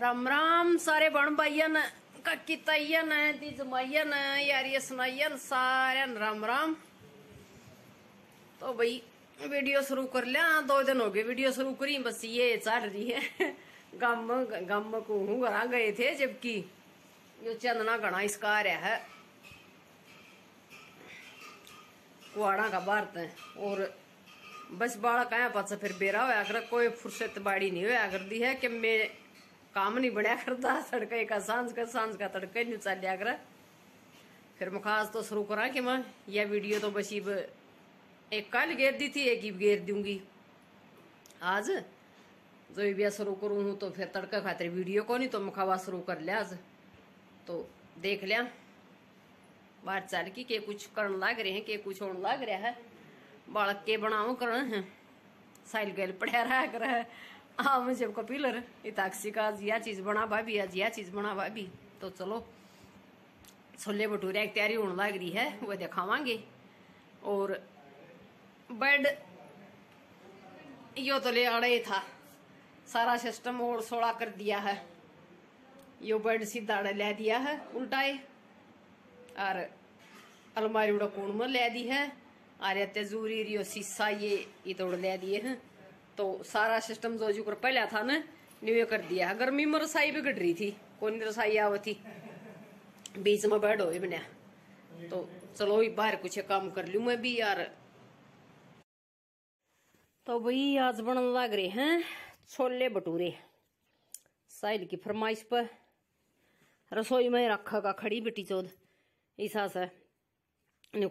राम राम सारे बण भाइयन काकी तयन है दी जमाइयन है यारिय सुनाइयन सारे राम राम तो भाई वीडियो शुरू कर लिया दो दिन हो गए वीडियो शुरू करी बस ये चल रही है गम गम को घर गए थे जबकि यो चंदना घना इस कार है कुआड़ा का भारत है और बस बाड़ा कहाँ पास फिर बेरा होया अगर कोई फुर्सत बाड़ी नहीं होया दी है कि मैं काम नहीं बनया करता सड़क का सांझ का सांझ का तड़के नहीं चल लिया कर फिर मुखाज तो शुरू करा कि मैं यह वीडियो तो बस इब एक कल गेर दी थी एक ही गेर दूंगी आज जो भी शुरू करूँ हूँ तो फिर तड़के खातिर वीडियो को नहीं तो मुखावा शुरू कर लिया आज तो देख लिया बात चाल की के कुछ करन लग रहे हैं के कुछ होने लग रहा है बालक के बनाओ कर साइल गैल पढ़ा रहा कर आम जब कपिलर इताक्षी का आज यह चीज़ बना भाभी आज यह चीज़ बना भाभी तो चलो छोले भटूरे की तैयारी होने लग रही है वह दिखावांगे और बेड यो तो ले अड़े था सारा सिस्टम और सोड़ा कर दिया है यो बेड सीधा ले दिया है है और अलमारी उड़ा कोण में ले दी है और तेजूरी रियो शीशा ये इतोड़ ले दिए हैं तो सारा सिस्टम जो जो पहला था ना न्यू कर दिया गर्मी में रसाई भी गढ़ रही थी कौन रसाई आव थी बीच में बैठो ही बनया तो चलो ही बाहर कुछ काम कर लू मैं भी यार तो भाई आज बन लग रहे हैं छोले भटूरे साहिल की फरमाइश पर रसोई में रखा का खड़ी बिटी चौध ईसा से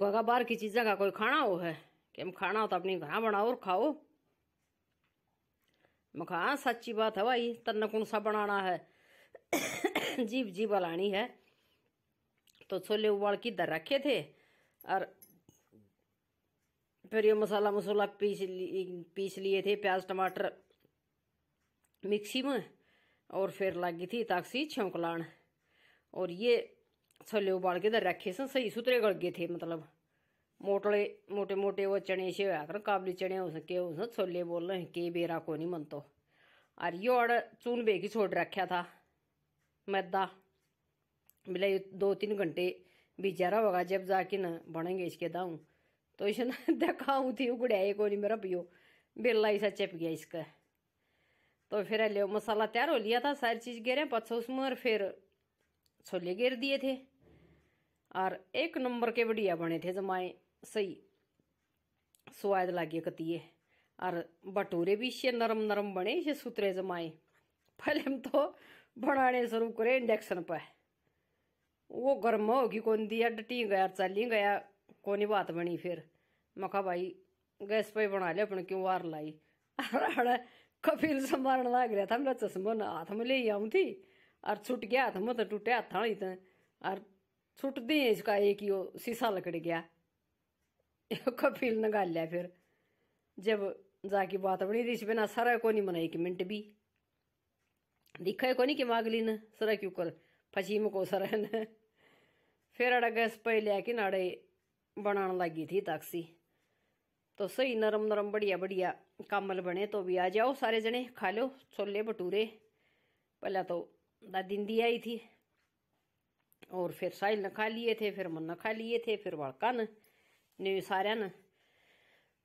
बाहर की चीज़ा का कोई खाना हो है कि हम खाना हो तो अपने घर बनाओ और खाओ मखा हाँ, सच्ची बात है भाई कौन सा बनाना है जीव जीप लानी है तो छोले उबाल के इधर रखे थे और फिर ये मसाला मसाला पीस पीस लिए थे प्याज टमाटर मिक्सी में और फिर लागी थी ताकसी छोंक लान और ये छोले उबाल के दर रखे से सही सुथरे गल गए थे मतलब मोटले मोटे मोटे वो चने से होया कर काबली चने हो सके हो छोले बोल रहे के बेरा को नहीं मन तो और यो और चून की छोड़ रखा था मैदा बोले दो तीन घंटे भिजा रहा होगा जब जाके न बनेंगे इसके दाऊ तो इसे ना दिखाऊँ थी उगड़ा एक और मेरा पियो बेला ऐसा चिप गया इसका तो फिर ले मसाला तैयार हो लिया था सारी चीज़ गिरे पत्थर उसमें और फिर छोले गिर दिए थे और एक नंबर के बढ़िया बने थे जमाए सही स्वाद लागे कतिए और भटूरे भी इसे नरम नरम बने इसे सुतरे जमाए पहले हम तो बनाने शुरू करे इंडक्शन पर वो गर्म होगी कौन दिया डटी गया चाली गया कोनी बात बनी फिर मखा भाई गैस पर बना लिया अपने क्यों वार लाई कपिल कफिल संभालने लग रहा था मेरा चश्मा ना हाथ में ले आऊँ थी और छूट गया हाथ में तो टूटे हाथ था इतना तो। और छूट दी इसका एक ही शीशा लकड़ गया कपिल निकाल लिया फिर जब जाकी बात बनी रही बिना सारा को नहीं मनाई एक मिनट भी दिखा को नहीं कि मागली न सरा क्यों कर फसी मको को सरा फिर अड़ा गैस पे लिया कि नाड़े बनाने लगी थी ताक्सी तो सही नरम नरम बढ़िया बढ़िया कामल बने तो भी आ जाओ सारे जने खा लो छोले भटूरे पहले तो दादी दी आई थी और फिर साहिल ने खा लिए थे फिर मन खा लिए थे फिर वालका ने सारे ने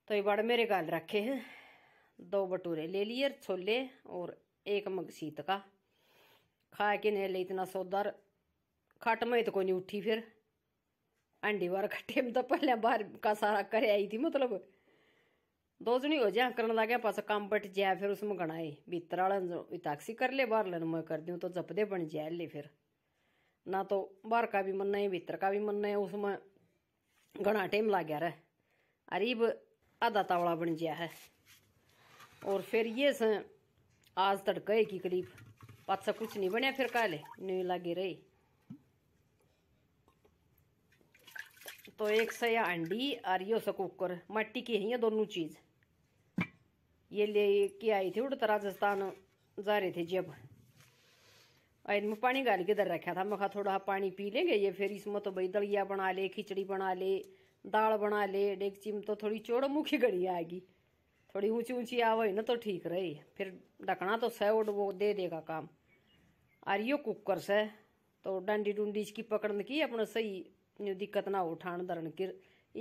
तो ये बड़ मेरे गाल रखे हैं दो भटूरे ले लिए छोले और एक मगसीत का खा के नहीं ले इतना सौदार खट में तो कोई नहीं उठी फिर अंडी बार खट्टे में तो पहले बार का सारा कर आई थी मतलब दो जनी हो जाए लग लगे पास काम बट जाए फिर उसमें गणाए भीतर वाला इताक्सी कर ले बार लन मैं कर दूँ तो जपदे बन जाए ले फिर ना तो बार का भी मन नहीं भीतर का भी मन नहीं उसमें गणा टेम लग गया अरे आधा तावड़ा बन गया है और फिर ये से आज तड़के की करीब पाचा कुछ नहीं बनया फिर काले नहीं लागे रही तो एक सया अंडी और यो सा कुकर मट्टी की है ये दोनों चीज़ ये ले के आई थी उड़ता राजस्थान जा रहे थे जब और इनमें पानी गाल के रखा था मैं थोड़ा पानी पी लेंगे ये फिर इसमें तो भाई दलिया बना ले खिचड़ी बना ले दाल बना ले डेगची में तो थोड़ी चौड़मुखी घड़ी आएगी थोड़ी ऊंची ऊंची आवे ना तो ठीक रही फिर ढकना तो सह वो दे देगा काम और यो कुकर से तो डंडी डूडी इसकी पकड़न की अपने सही दिक्कत ना हो उठान धरण की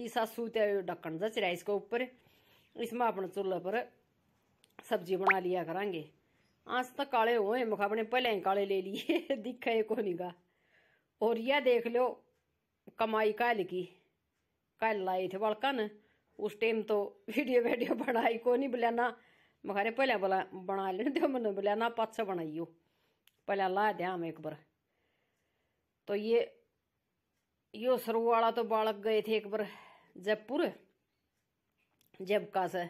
ई सासू ते ढक्कन जच रहा इसके ऊपर इसमें अपने चूल्हे पर सब्जी बना लिया करांगे आज तक काले हो मुख अपने पहले ही काले ले लिए दिखे को नहीं का और यह देख लो कमाई काल की कल आए थे बड़कन उस टाइम तो वीडियो वीडियो बनाई को नहीं बोलिया ना मखारे पहले बोला बना लेने दो मैंने बोलिया ना पाछा बनाइयो पहले ला दिया हम एक बार तो ये यो सरवाड़ा तो बालक गए थे एक बार जयपुर जबका से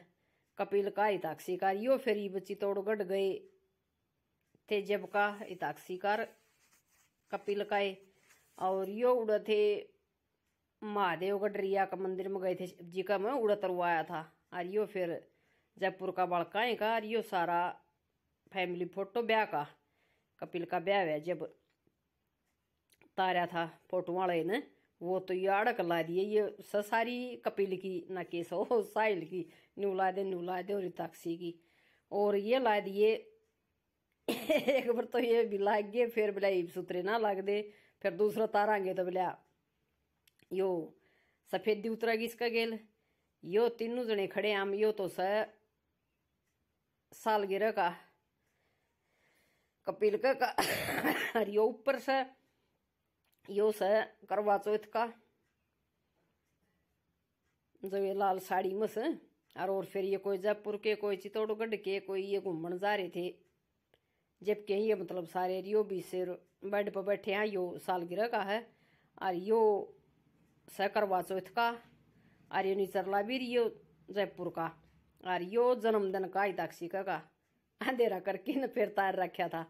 कपिल का इताक्षी कार यो फिर ये बच्ची तोड़गढ़ गए थे जबका इताक्षी कार कपिल का और यो उड़े थे महादेव गडरिया का मंदिर में गए थे जी का मैं उड़ा तरवाया था और यो फिर जयपुर का है का और यो सारा फैमिली फोटो ब्याह का कपिल का ब्याह है जब तारा था फोटो वाले ने वो तो ये अड़क ला दिए ये सारी कपिल की ना केस साहिल की न्यू ला दे न्यू ला दे और ताक्षी की और ये ला दिए एक बार तो ये भी लाग गए फिर बोला सूत्रे ना लग दे फिर दूसरा तारा गए तो बोला यो सफेदी उतरा इसका गेल यो तीनों जने खड़े आम यो तो स सालगिरह का कपिल का और यो ऊपर स यो स करवा चौथ का जो ये लाल साड़ी में से और और फिर ये कोई जयपुर के कोई चित्तौड़गढ़ के कोई ये घूमन जा रहे थे जबकि ये मतलब सारे रियो भी सिर बेड पर बैठे हैं यो सालगिरह का है और यो सकर वाचोथ का और यो निचरला भी रियो जयपुर का और यो जन्मदिन का इताक्षिका का अंधेरा करके न फिर तार रखा था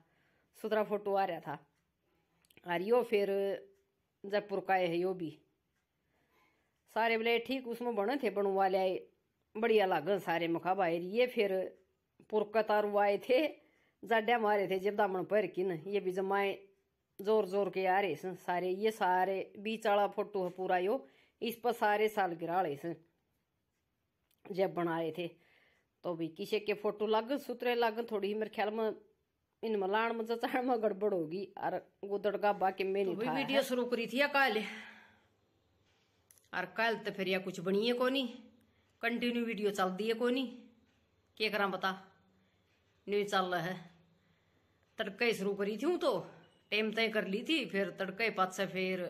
सुथरा फोटो आ रहा था और यो फिर जयपुर का है यो भी सारे बोले ठीक उसमें बने थे बनवा लिया बढ़िया लागन सारे मखा भाई ये फिर तारू आए थे जाड्या मारे थे जब दामन पर किन ये भी जमाए जोर जोर के आ रहे सन सारे ये सारे बीच वाला फोटो है पूरा यो इस पर सारे साल गिरा रहे सन जब बनाए थे तो भी किसी के फोटो लग सुतरे लग थोड़ी मेरे ख्याल में इन मलान में जचाड़ में गड़बड़ होगी और गुदड़ का बाकी में तो भी वीडियो शुरू करी थी कल और कल तो फिर यह कुछ बनी है कोनी कंटिन्यू वीडियो चल दिए को नहीं क्या करा बता नहीं चल रहा है तड़के शुरू करी थी तो टाइम तय कर ली थी फिर तड़के पाछे फिर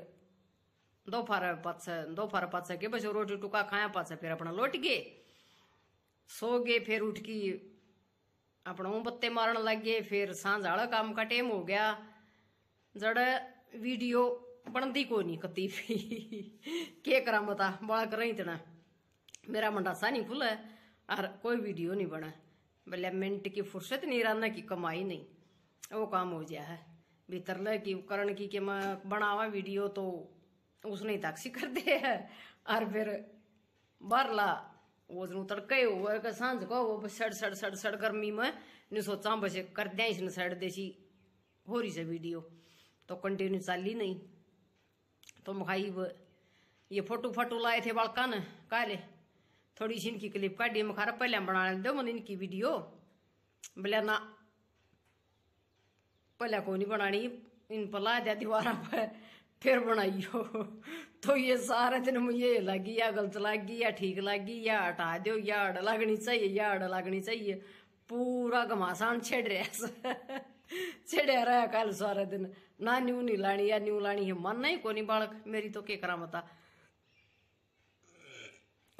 दोपहर पाछे दोपहर पाछे के बस रोटी टुका खाया पाछे फिर अपना लौट गए सो गए फिर उठ की अपना ऊँ पत्ते मारन लग गए फिर सांझ आला काम का टाइम हो गया जड़ वीडियो बनती को नहीं कती के करा मता बड़ा करा इतना मेरा मंडासा नहीं खुला और कोई वीडियो नहीं बना बोले मिनट की फुर्सत नहीं रहना की कमाई नहीं वो काम हो गया है भीतर ले कि करण की के मैं बनावा वीडियो तो उसने ताक्षी कर दे है और फिर बरला वो जन तड़के हुए के सांझ को वो सड़ सड़ सड़ सड़ गर्मी में नहीं सोचा बस कर दिया इसने सड़ देसी हो रही से वीडियो तो कंटिन्यू चाली नहीं तो मखाई ये फोटो फोटो लाए थे बालका ने काले थोड़ी सी इनकी क्लिप काटी मखारा पहले बना दो मन इनकी वीडियो बोले ना पहले को नहीं बनानी इन पर ला दिया दीवारा पर फिर बनाइयो तो ये सारे दिन मुझे लगी या गलत लगी या ठीक लगी या हटा दो या अड़ लगनी चाहिए या अड़ लगनी चाहिए पूरा घमासान छेड़ रहा छेड़ रहा कल सारा दिन ना न्यू नहीं लानी या न्यू लानी है मन नहीं कोनी बालक मेरी तो के करा मता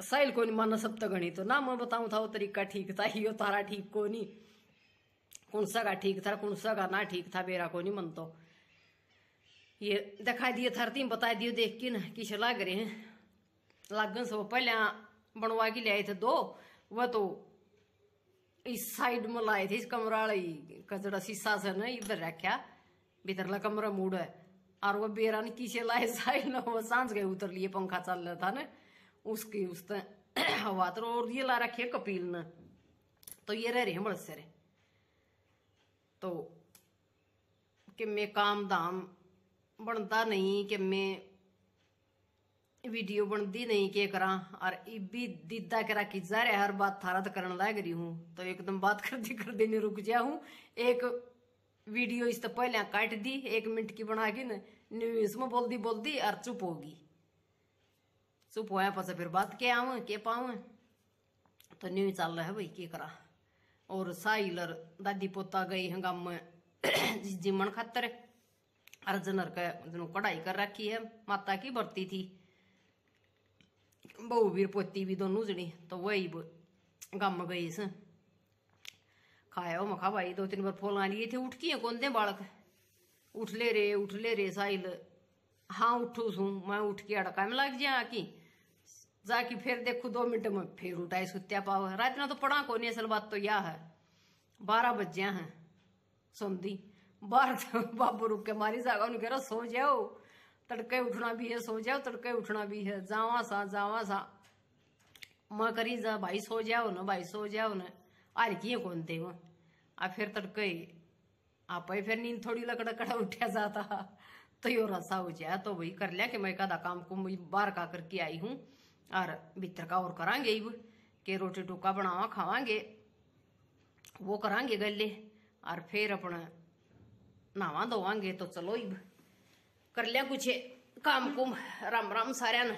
साहिल कोनी माना सब तो गणी तो ना मैं बताऊं था वो तरीका ठीक था यो तारा ठीक कोनी का ठीक था का ना ठीक था बेरा को नहीं मन तो ये दिखाई दिए थरती बता दिए देख के ना किस लग रहे हैं लागन सो पहले बनवा के लिया थे दो वह तो इस साइड में लाए थे इस कमरा कचड़ा शीशा से ना इधर रखा भीतरला कमरा मूड है और वह बेरा ने किसे लाए साइड ना वह सांस गए उतर लिए पंखा चल रहा था ना उसकी उस हवा तो और ये ला रखी है कपिल ने तो ये रह रहे हैं बड़े सारे तो कि काम धाम बनता नहीं कि मैं वीडियो बनती नहीं के करा और इबी दीदा करा कि रहा हर बात थारा तो करने लाग रही हूँ तो एकदम बात करते करते नहीं रुक जा हूँ एक वीडियो इस तो पहले काट दी एक मिनट की बना के न्यूज में बोल दी बोल दी और चुप होगी चुप होया पसा फिर बात के आऊ के पाऊ तो न्यूज चल रहा है भाई क्या करा और साहिलर दादी पोता गई हंगाम में जिमन खातर अर्जनर का कढ़ाई कर रखी है माता की बरती थी बहू भी पोती भी दोनों जनी तो वही गम गई से खाया मखा भाई दो तीन बार फोल लिए थे उठ की कौन दे बालक उठ ले रे उठ ले रे साहिल हाँ उठू सू मैं उठ के अड़का में लग जाया की जाके फिर देखो दो मिनट में फिर उठाए सुत्या पाओ रात ना तो पढ़ा को नहीं असल बात तो यह है बारह बज्या है दी बार तो बाबू रुक के मारी जागा उन्हें कह रहा सो जाओ तड़के उठना भी है सो जाओ तड़के उठना भी है जावा सा जावा सा मां करी जा भाई सो जाओ ना भाई सो जाओ ना हर किए कौन थे वो आ फिर तड़के आप फिर नींद थोड़ी लकड़ा कड़ा उठा जाता तो यो रसा हो जाए तो वही कर लिया कि मैं कदा काम को बार का करके आई हूँ और भीतर और करा इव कि रोटी टूका बनावा खावांगे वो करा गले और फिर अपना नहावा धोवांगे तो चलो इब कर लिया कुछ काम कुम राम राम सारे